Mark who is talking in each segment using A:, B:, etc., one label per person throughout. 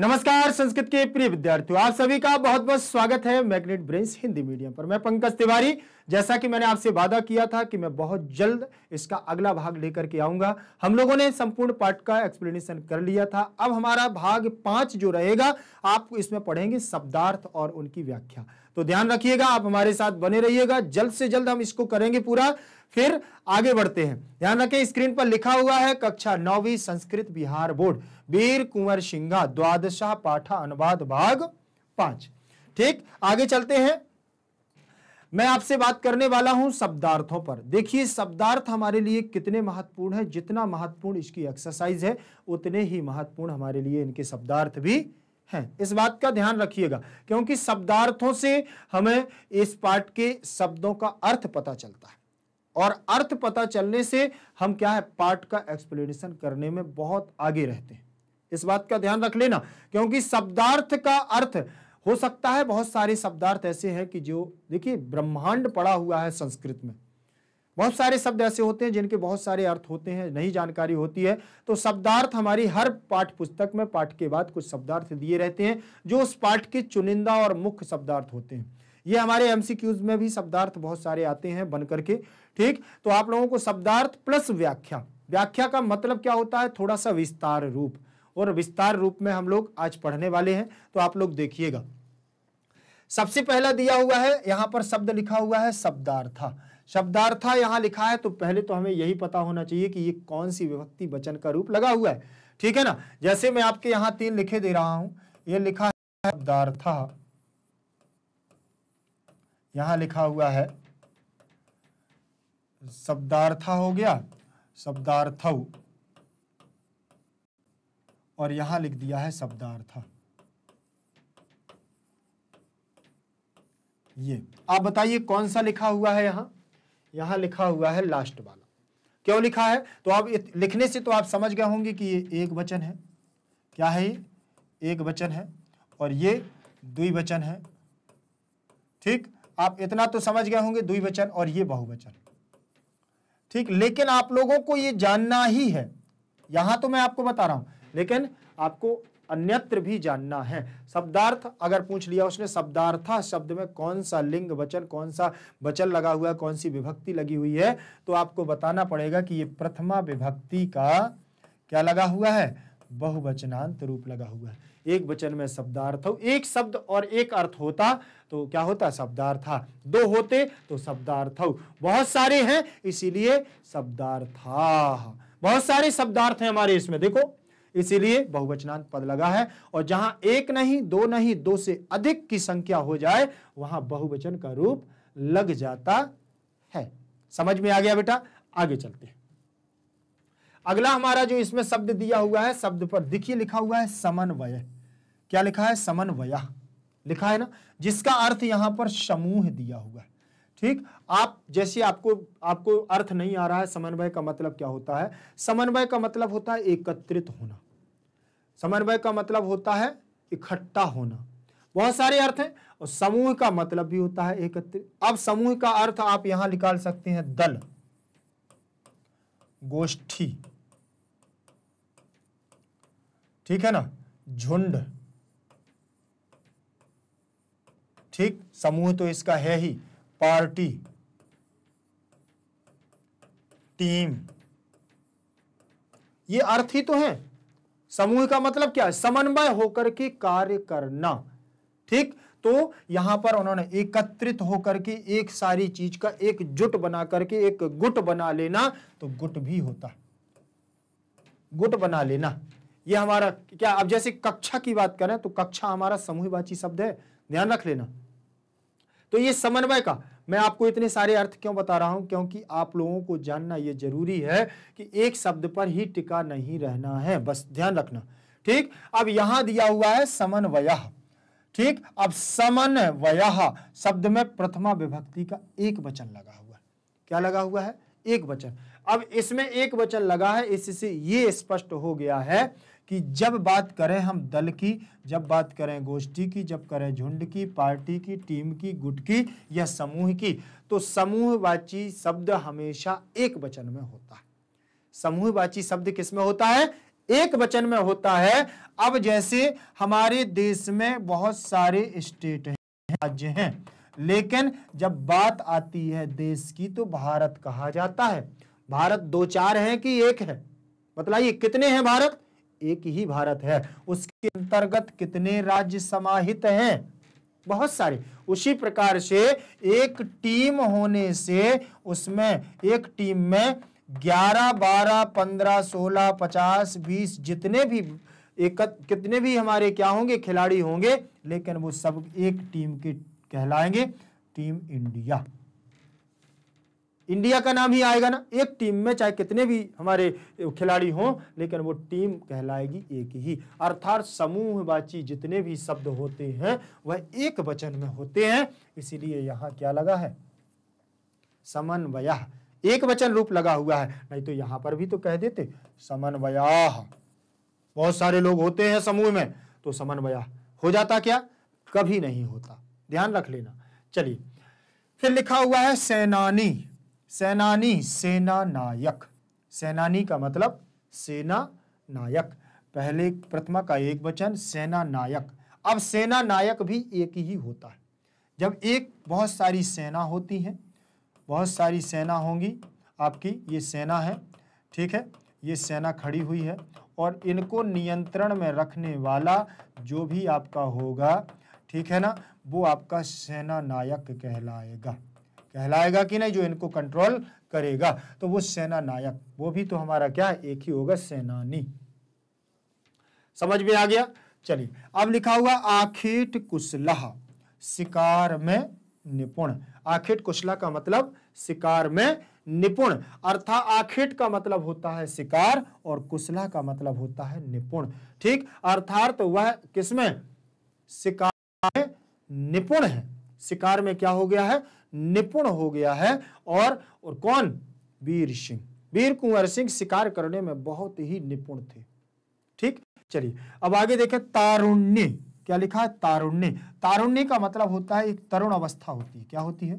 A: नमस्कार संस्कृत के प्रिय विद्यार्थियों आप सभी का बहुत बहुत स्वागत है मैग्नेट ब्रेंस हिंदी मीडियम पर मैं पंकज तिवारी जैसा कि मैंने आपसे वादा किया था कि मैं बहुत जल्द इसका अगला भाग लेकर के आऊंगा हम लोगों ने संपूर्ण पाठ का एक्सप्लेनेशन कर लिया था अब हमारा भाग पांच जो रहेगा आप इसमें पढ़ेंगे शब्दार्थ और उनकी व्याख्या तो ध्यान रखिएगा आप हमारे साथ बने रहिएगा जल्द से जल्द हम इसको करेंगे पूरा फिर आगे बढ़ते हैं ध्यान रखें स्क्रीन पर लिखा हुआ है कक्षा नौवीं संस्कृत बिहार बोर्ड वीर कुंवर सिंघा द्वादशाह पाठा अनुवाद भाग पांच ठीक आगे चलते हैं मैं आपसे बात करने वाला हूं शब्दार्थों पर देखिए शब्दार्थ हमारे लिए कितने महत्वपूर्ण है जितना महत्वपूर्ण इसकी एक्सरसाइज है उतने ही महत्वपूर्ण हमारे लिए इनके शब्दार्थ भी हैं इस बात का ध्यान रखिएगा क्योंकि शब्दार्थों से हमें इस पाठ के शब्दों का अर्थ पता चलता है और अर्थ पता चलने से हम क्या है पार्ट का एक्सप्लेनेशन करने में बहुत आगे रहते हैं इस बात का ध्यान रख लेना क्योंकि शब्दार्थ का अर्थ हो सकता है बहुत सारे शब्दार्थ ऐसे हैं कि जो देखिए ब्रह्मांड पड़ा हुआ है संस्कृत में बहुत सारे शब्द ऐसे होते हैं जिनके बहुत सारे अर्थ होते हैं नहीं जानकारी होती है तो शब्दार्थ हमारी हर पाठ पुस्तक में पाठ के बाद कुछ शब्दार्थ दिए रहते हैं जो उस पाठ के चुनिंदा और मुख्य शब्दार्थ होते हैं ये हमारे एमसीक्यूज में भी शब्दार्थ बहुत सारे आते हैं बनकर के ठीक तो आप लोगों को शब्दार्थ प्लस व्याख्या व्याख्या का मतलब क्या होता है थोड़ा सा विस्तार रूप और विस्तार रूप में हम लोग आज पढ़ने वाले हैं तो आप लोग देखिएगा सबसे पहला दिया हुआ है यहां पर शब्द लिखा हुआ है शब्दार्था शब्दार्था यहां लिखा है तो पहले तो हमें यही पता होना चाहिए कि ये कौन सी विभक्ति वचन का रूप लगा हुआ है ठीक है ना जैसे मैं आपके यहां तीन लिखे दे रहा हूं ये लिखा है शब्दार्था यहां लिखा हुआ है शब्दार्था हो गया शब्दार्थ और यहां लिख दिया है शब्दार्थ ये आप बताइए कौन सा लिखा हुआ है यहां यहां लिखा हुआ है लास्ट वाला क्यों लिखा है तो आप लिखने से तो आप समझ गए होंगे कि ये एक वचन है क्या है ये एक वचन है और ये द्विवचन है ठीक आप इतना तो समझ गए होंगे द्विवचन और ये बहुवचन ठीक लेकिन आप लोगों को ये जानना ही है यहां तो मैं आपको बता रहा हूं लेकिन आपको अन्यत्र भी जानना है शब्दार्थ अगर पूछ लिया उसने शब्दार्था शब्द में कौन सा लिंग वचन कौन सा वचन लगा हुआ है कौन सी विभक्ति लगी हुई है तो आपको बताना पड़ेगा कि ये प्रथमा विभक्ति का क्या लगा हुआ है बहुवचनांत रूप लगा हुआ है एक वचन में शब्दार्थ हो एक शब्द और एक अर्थ होता तो क्या होता शब्दार्था दो होते तो शब्दार्थ हो बहुत सारे हैं इसीलिए शब्दार्था बहुत सारे शब्दार्थ हैं हमारे इसमें देखो इसीलिए बहुवचनांत पद लगा है और जहां एक नहीं दो नहीं दो से अधिक की संख्या हो जाए वहां बहुवचन का रूप लग जाता है समझ में आ गया बेटा आगे चलते हैं अगला हमारा जो इसमें शब्द दिया हुआ है शब्द पर देखिए लिखा हुआ है समन्वय क्या लिखा है समन्वय लिखा है ना जिसका अर्थ यहां पर समूह दिया हुआ है ठीक आप जैसे आपको आपको अर्थ नहीं आ रहा है समन्वय का मतलब क्या होता है समन्वय का मतलब होता है एकत्रित होना समन्वय का मतलब होता है इकट्ठा होना बहुत सारे अर्थ हैं और समूह का मतलब भी होता है एकत्रित अब समूह का अर्थ आप यहां निकाल सकते हैं दल गोष्ठी ठीक है ना झुंड ठीक समूह तो इसका है ही पार्टी टीम ये अर्थ ही तो है समूह का मतलब क्या है समन्वय होकर के कार्य करना ठीक तो यहां पर उन्होंने एकत्रित होकर के एक सारी चीज का एक जुट बना करके एक गुट बना लेना तो गुट भी होता है गुट बना लेना ये हमारा क्या अब जैसे कक्षा की बात करें तो कक्षा हमारा समूहवाची शब्द है ध्यान रख लेना तो ये समन्वय का मैं आपको इतने सारे अर्थ क्यों बता रहा हूं क्योंकि आप लोगों को जानना यह जरूरी है कि एक शब्द पर ही टिका नहीं रहना है बस ध्यान रखना ठीक अब यहां दिया हुआ है समन्वय ठीक अब समन्वय शब्द में प्रथमा विभक्ति का एक वचन लगा हुआ है क्या लगा हुआ है एक वचन अब इसमें एक वचन लगा है इससे ये स्पष्ट हो गया है कि जब बात करें हम दल की जब बात करें गोष्ठी की जब करें झुंड की पार्टी की टीम की गुट की या समूह की तो समूहवाची शब्द हमेशा एक वचन में होता है समूहवाची शब्द किस में होता है एक वचन में होता है अब जैसे हमारे देश में बहुत सारे स्टेट हैं राज्य हैं लेकिन जब बात आती है देश की तो भारत कहा जाता है भारत दो चार है कि एक है बतलाइए कितने हैं भारत एक ही भारत है उसके अंतर्गत कितने राज्य समाहित हैं बहुत सारे उसी प्रकार से एक टीम होने से उसमें एक टीम में ग्यारह बारह पंद्रह सोलह पचास बीस जितने भी एक कितने भी हमारे क्या होंगे खिलाड़ी होंगे लेकिन वो सब एक टीम के कहलाएंगे टीम इंडिया इंडिया का नाम ही आएगा ना एक टीम में चाहे कितने भी हमारे खिलाड़ी हों लेकिन वो टीम कहलाएगी एक ही अर्थात समूहवाची जितने भी शब्द होते हैं वह एक वचन में होते हैं इसीलिए यहाँ क्या लगा है समन्वय एक वचन रूप लगा हुआ है नहीं तो यहाँ पर भी तो कह देते समन्वया बहुत सारे लोग होते हैं समूह में तो समन्वय हो जाता क्या कभी नहीं होता ध्यान रख लेना चलिए फिर लिखा हुआ है सेनानी सेनानी सेना नायक सेनानी का मतलब सेना नायक पहले प्रथमा का एक वचन सेना नायक अब सेना नायक भी एक ही होता है जब एक बहुत सारी सेना होती है बहुत सारी सेना होंगी आपकी ये सेना है ठीक है ये सेना खड़ी हुई है और इनको नियंत्रण में रखने वाला जो भी आपका होगा ठीक है ना वो आपका सेना नायक कहलाएगा कहलाएगा कि नहीं जो इनको कंट्रोल करेगा तो वो सेना नायक वो भी तो हमारा क्या एक ही होगा सेनानी समझ में आ गया चलिए अब लिखा हुआ आखेट कुशलाह शिकार में निपुण आखेट कुशला का मतलब शिकार में निपुण अर्थात आखेट का मतलब होता है शिकार और कुशला का मतलब होता है निपुण ठीक अर्थात तो वह किसमें शिकार में निपुण है शिकार में क्या हो गया है निपुण हो गया है और और कौन वीर सिंह वीर कुंवर सिंह शिकार करने में बहुत ही निपुण थे ठीक चलिए अब आगे देखें तारुण्य क्या लिखा है तारुण्य तारुण्य का मतलब होता है एक तरुण अवस्था होती है क्या होती है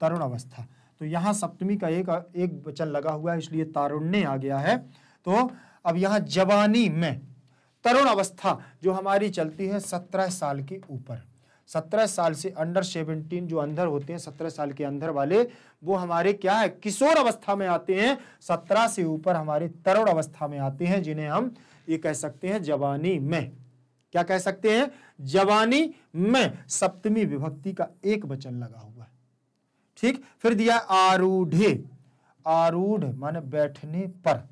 A: तरुण अवस्था तो यहां सप्तमी का एक एक वचन लगा हुआ है इसलिए तारुण्य आ गया है तो अब यहां जवानी में तरुण अवस्था जो हमारी चलती है सत्रह साल के ऊपर सत्रह साल से अंडर सेवनटीन जो अंदर होते हैं सत्रह साल के अंदर वाले वो हमारे क्या है किशोर अवस्था में आते हैं सत्रह से ऊपर हमारे तरुण अवस्था में आते हैं जिन्हें हम ये कह सकते हैं जवानी में क्या कह सकते हैं जवानी में सप्तमी विभक्ति का एक वचन लगा हुआ है ठीक फिर दिया आरूढ़ आरूढ़ माने बैठने पर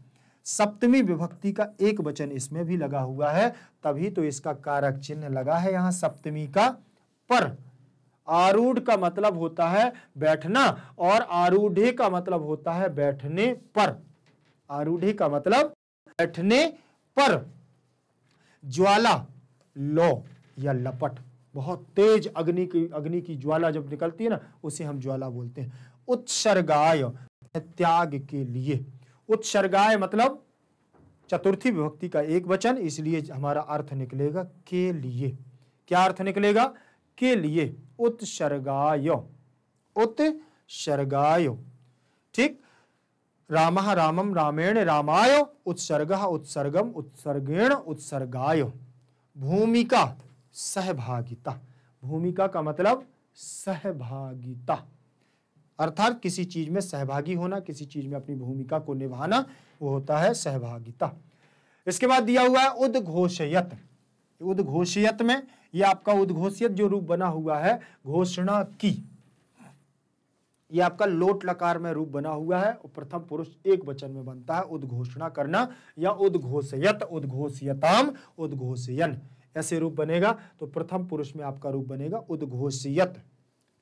A: सप्तमी विभक्ति का एक वचन इसमें भी लगा हुआ है तभी तो इसका कारक चिन्ह लगा है यहां सप्तमी का पर आरूढ़ का मतलब होता है बैठना और आरूढ़ का मतलब होता है बैठने पर आरूढ़ का मतलब बैठने पर ज्वाला लो या लपट बहुत तेज अग्नि की अग्नि की ज्वाला जब निकलती है ना उसे हम ज्वाला बोलते हैं उत्सर्गाय त्याग के लिए उत्सर्गाय मतलब चतुर्थी विभक्ति का एक वचन इसलिए हमारा अर्थ निकलेगा के लिए क्या अर्थ निकलेगा के लिए उत्सर्गाय उत्सर्गाय ठीक राम रामम रामेण रामाय उत्सर्ग उत्सर्गम उत्सर्गेण उत्सर्गाय भूमिका सहभागिता भूमिका का मतलब सहभागिता अर्थात किसी चीज में सहभागी होना किसी चीज में अपनी भूमिका को निभाना वो होता है सहभागिता इसके बाद दिया हुआ है उद्घोषयत उद्घोषित में यह आपका उद्घोषित जो रूप बना हुआ है घोषणा की ये आपका लोट लकार में रूप बना हुआ है प्रथम पुरुष एक वचन में बनता है उद्घोषणा करना या उद्घोषयत उद्घोषयताम उद्घोषयन ऐसे रूप बनेगा तो प्रथम पुरुष में आपका रूप बनेगा उद्घोषियत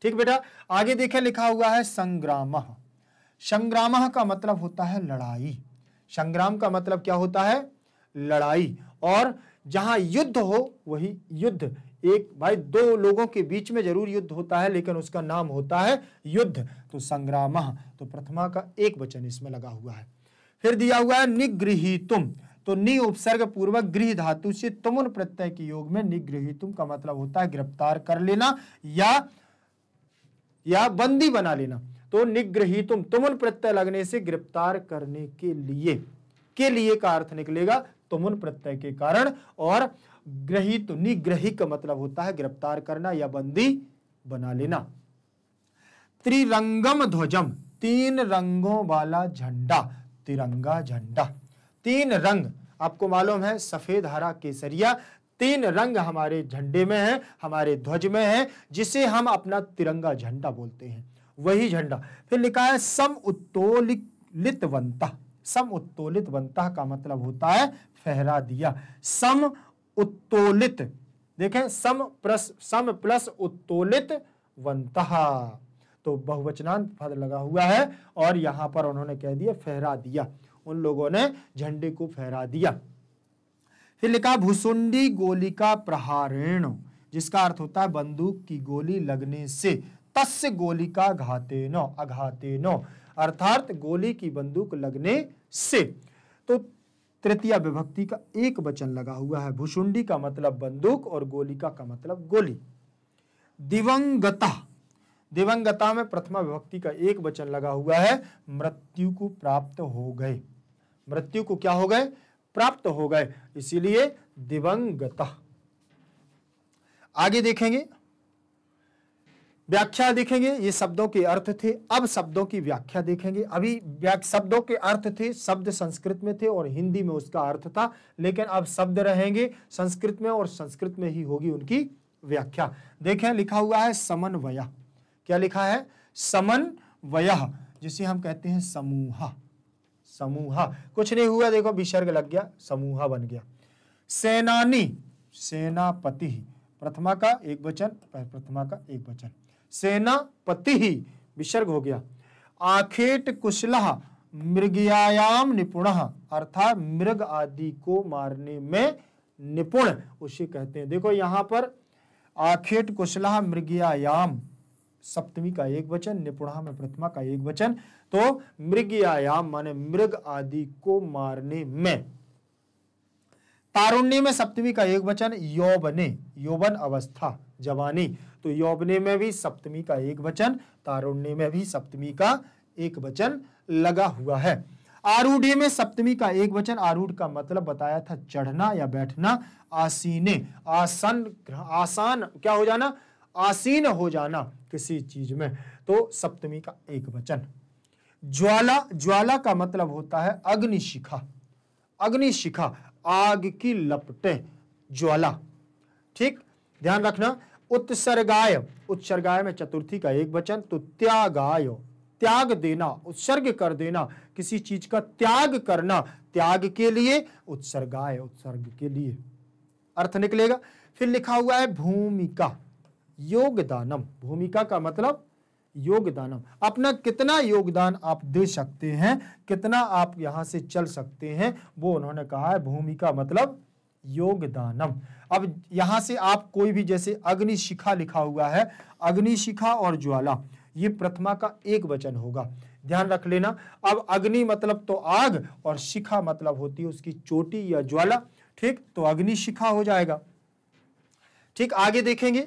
A: ठीक बेटा आगे देखे लिखा हुआ है संग्राम संग्राम का मतलब होता है लड़ाई संग्राम का मतलब क्या होता है लड़ाई और जहां युद्ध हो वही युद्ध एक भाई दो लोगों के बीच में जरूर युद्ध होता है लेकिन उसका नाम होता है युद्ध तो संग्राम तो प्रथमा का एक वचन इसमें लगा हुआ है फिर दिया हुआ है निगृहितुम तो नि उपसर्ग पूर्वक गृह धातु से तुमन प्रत्यय के योग में निगृहितुम का मतलब होता है गिरफ्तार कर लेना या या बंदी बना लेना तो निगृहितुम तुमन प्रत्यय लगने से गिरफ्तार करने के लिए के लिए का अर्थ निकलेगा तुमुन प्रत्यय के कारण और ग्रहित निग्रही का मतलब होता है गिरफ्तार करना या बंदी बना लेना त्रिरंगम ध्वजम तीन रंगों वाला झंडा तिरंगा झंडा तीन रंग आपको मालूम है सफेद हरा केसरिया तीन रंग हमारे झंडे में है हमारे ध्वज में है जिसे हम अपना तिरंगा झंडा बोलते हैं वही झंडा फिर लिखा है सम उत्तोलित वंता सम उत्तोलित वंता का मतलब होता है फहरा दिया सम उत्तोलित देखें सम प्लस सम प्लस उत्तोलित वंतहा तो बहुवचनांत पद लगा हुआ है और यहां पर उन्होंने कह दिया फहरा दिया उन लोगों ने झंडे को फहरा दिया फिर लिखा भुसुंडी गोली का प्रहारेण जिसका अर्थ होता है बंदूक की गोली लगने से तस्य गोली का घाते नो अघाते नो अर्थात गोली की बंदूक लगने से तो तृतीय विभक्ति का एक वचन लगा हुआ है भुषुंडी का मतलब बंदूक और गोलिका का मतलब गोली दिवंगता दिवंगता में प्रथमा विभक्ति का एक वचन लगा हुआ है मृत्यु को प्राप्त हो गए मृत्यु को क्या हो गए प्राप्त हो गए इसीलिए दिवंगता आगे देखेंगे व्याख्या देखेंगे ये शब्दों के अर्थ थे अब शब्दों की व्याख्या देखेंगे अभी शब्दों के अर्थ थे शब्द संस्कृत में थे और हिंदी में उसका अर्थ था लेकिन अब शब्द रहेंगे संस्कृत में और संस्कृत में ही होगी उनकी व्याख्या देखें लिखा हुआ है समन्वय क्या लिखा है समन्वय जिसे हम कहते हैं समूह समूह कुछ नहीं हुआ देखो विसर्ग लग गया समूह बन गया सेनानी सेनापति प्रथमा का एक वचन प्रथमा का एक वचन सेनापति ही विसर्ग हो गया आखेट कुशलह मृगयाम निपुण अर्थात मृग आदि को मारने में निपुण उसे कहते हैं देखो यहां पर आखेट कुशलह मृगयाम सप्तमी का एक वचन निपुणा में प्रतिमा का एक वचन तो मृगयाम माने मृग आदि को मारने में तारुण्य में सप्तमी का एक वचन यौवने यौवन अवस्था जवानी तो यौवने में भी सप्तमी का एक वचन तारुण्य में भी सप्तमी का एक वचन लगा हुआ है आरूढ़ में सप्तमी का एक वचन आरूढ़ का मतलब बताया था चढ़ना या बैठना आसीने आसन आसान क्या हो जाना आसीन हो जाना किसी चीज में तो सप्तमी का एक वचन ज्वाला ज्वाला का मतलब होता है अग्निशिखा अग्निशिखा आग की लपटें ज्वाला ठीक ध्यान रखना उत्सर्गाय उत्सर्गाय में चतुर्थी का एक वचन तो त्यागाय त्याग देना उत्सर्ग कर देना किसी चीज का त्याग करना त्याग के लिए उत्सर्गाय उत्सर्ग के लिए अर्थ निकलेगा फिर लिखा हुआ है भूमिका योगदानम भूमिका का मतलब योगदानम अपना कितना योगदान आप दे सकते हैं कितना आप यहां से चल सकते हैं वो उन्होंने कहा है भूमि का मतलब योगदानम अब यहां से आप कोई भी जैसे अग्नि शिखा लिखा हुआ है अग्नि शिखा और ज्वाला ये प्रथमा का एक वचन होगा ध्यान रख लेना अब अग्नि मतलब तो आग और शिखा मतलब होती है उसकी चोटी या ज्वाला ठीक तो अग्नि शिखा हो जाएगा ठीक आगे देखेंगे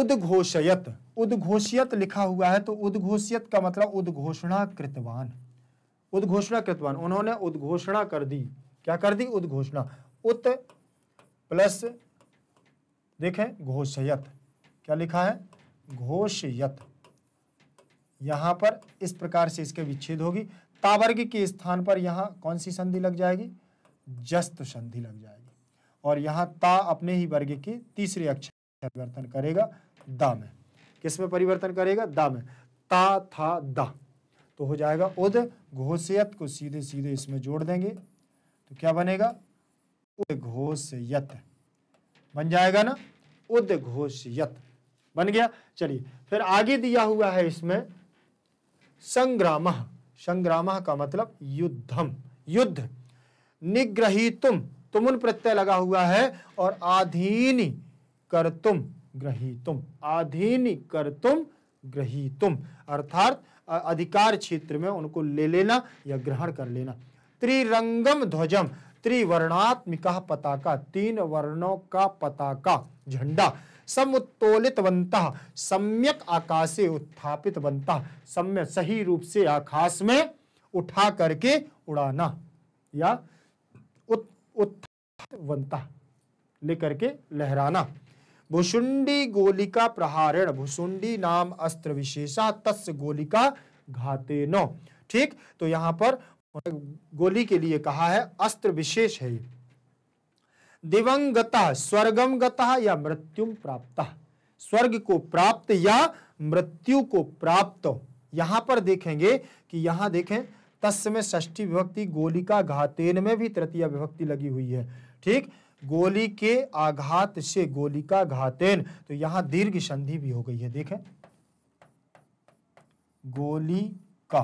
A: उद्घोषयत उदघोषियत लिखा हुआ है तो उद्घोषियत का मतलब उद्घोषणा कृतवान उद्घोषणा कृतवान उन्होंने उद्घोषणा कर दी क्या कर दी उद्घोषणा उत प्लस देखें घोषयत क्या लिखा है घोषयत यहां पर इस प्रकार से इसके विच्छेद होगी तावर्ग के स्थान पर यहां कौन सी संधि लग जाएगी जस्त संधि लग जाएगी और यहां ता अपने ही वर्ग के तीसरे अक्षर परिवर्तन करेगा द में किस में परिवर्तन करेगा द में ता था द तो हो जाएगा उद घोषयत को सीधे सीधे इसमें जोड़ देंगे तो क्या बनेगा उद घोषयत बन जाएगा ना उद घोषयत बन गया चलिए फिर आगे दिया हुआ है इसमें संग्राम संग्राम का मतलब युद्धम युद्ध निग्रही तुम तुम उन प्रत्यय लगा हुआ है और आधीनी कर्तुम ग्रहीतुम ग्रही तुम आधीन कर तुम अर्थात अधिकार क्षेत्र में उनको ले लेना या ग्रहण कर लेना त्रिरंगम ध्वजम त्रिवर्णात्मिका पताका तीन वर्णों का पताका झंडा समुत्तोलित बनता सम्यक आकाश से उत्थापित बनता सम्य सही रूप से आकाश में उठा करके उड़ाना या उत्थापित बनता लेकर के लहराना भुसुंडी गोलिका प्रहारण भुसुंडी नाम अस्त्र विशेषा तस् गोलिका घाते न ठीक तो यहां पर गोली के लिए कहा है अस्त्र विशेष है दिवंगता स्वर्गम गता या मृत्युम प्राप्त स्वर्ग को प्राप्त या मृत्यु को प्राप्त यहां पर देखेंगे कि यहां देखें तस् में ष्ठी विभक्ति गोलिका घातेन में भी तृतीय विभक्ति लगी हुई है ठीक गोली के आघात से गोली का घातेन तो यहां दीर्घ संधि भी हो गई है देखें गोली का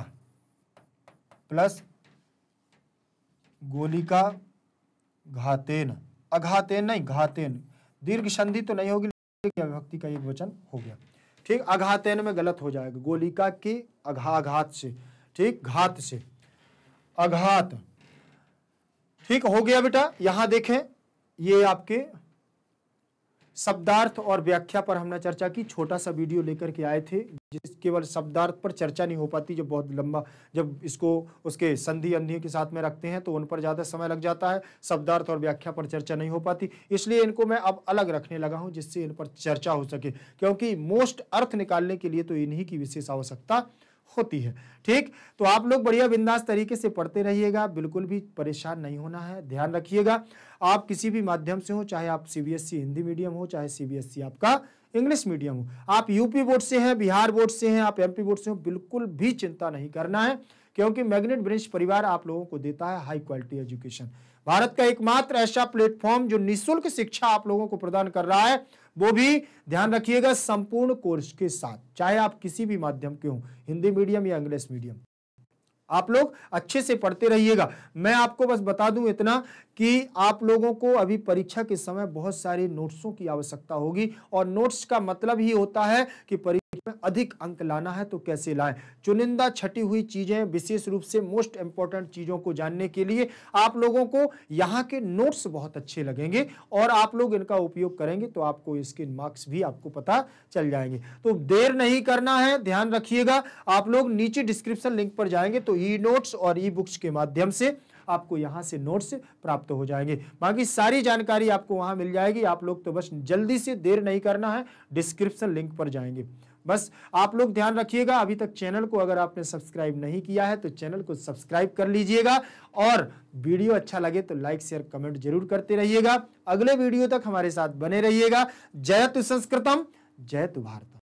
A: प्लस गोली का घातेन अघातेन नहीं घातेन दीर्घ संधि तो नहीं होगी लेकिन अभिभक्ति का एक वचन हो गया ठीक अघातेन में गलत हो जाएगा गोलिका के अघाघात से ठीक घात से अघात ठीक हो गया बेटा यहां देखें ये आपके शब्दार्थ और व्याख्या पर हमने चर्चा की छोटा सा वीडियो लेकर के आए थे जिस केवल शब्दार्थ पर चर्चा नहीं हो पाती जब बहुत लंबा जब इसको उसके संधि अंधियों के साथ में रखते हैं तो उन पर ज़्यादा समय लग जाता है शब्दार्थ और व्याख्या पर चर्चा नहीं हो पाती इसलिए इनको मैं अब अलग रखने लगा हूँ जिससे इन पर चर्चा हो सके क्योंकि मोस्ट अर्थ निकालने के लिए तो इन्हीं की विशेष आवश्यकता होती है ठीक तो आप लोग बढ़िया बिंदास तरीके से पढ़ते रहिएगा बिल्कुल भी परेशान नहीं होना है ध्यान रखिएगा आप किसी भी माध्यम से हो चाहे आप सीबीएसई e हिंदी मीडियम हो चाहे सीबीएसई e आपका इंग्लिश मीडियम हो आप यूपी बोर्ड से हैं बिहार बोर्ड से हैं आप एमपी बोर्ड से हो बिल्कुल भी चिंता नहीं करना है क्योंकि मैग्नेट ब्रिंश परिवार आप लोगों को देता है हाई क्वालिटी एजुकेशन भारत का एकमात्र ऐसा प्लेटफॉर्म जो निशुल्क शिक्षा आप लोगों को प्रदान कर रहा है वो भी ध्यान रखिएगा संपूर्ण कोर्स के साथ चाहे आप किसी भी माध्यम के हो हिंदी मीडियम या इंग्लिश मीडियम आप लोग अच्छे से पढ़ते रहिएगा मैं आपको बस बता दूं इतना कि आप लोगों को अभी परीक्षा के समय बहुत सारे नोट्सों की आवश्यकता होगी और नोट्स का मतलब ही होता है कि अधिक अंक लाना है तो कैसे लाएं चुनिंदा छटी हुई चीजें विशेष रूप से मोस्ट इंपॉर्टेंट चीजों को जानने के लिए आप लोगों को यहाँ के नोट्स बहुत अच्छे लगेंगे और आप लोग इनका उपयोग करेंगे तो आपको इसके मार्क्स भी आपको पता चल जाएंगे तो देर नहीं करना है ध्यान रखिएगा आप लोग नीचे डिस्क्रिप्शन लिंक पर जाएंगे तो ई नोट्स और ई बुक्स के माध्यम से आपको यहाँ से नोट्स प्राप्त हो जाएंगे बाकी सारी जानकारी आपको वहां मिल जाएगी आप लोग तो बस जल्दी से देर नहीं करना है डिस्क्रिप्शन लिंक पर जाएंगे बस आप लोग ध्यान रखिएगा अभी तक चैनल को अगर आपने सब्सक्राइब नहीं किया है तो चैनल को सब्सक्राइब कर लीजिएगा और वीडियो अच्छा लगे तो लाइक शेयर कमेंट जरूर करते रहिएगा अगले वीडियो तक हमारे साथ बने रहिएगा जय तु संस्कृतम जय तु भारतम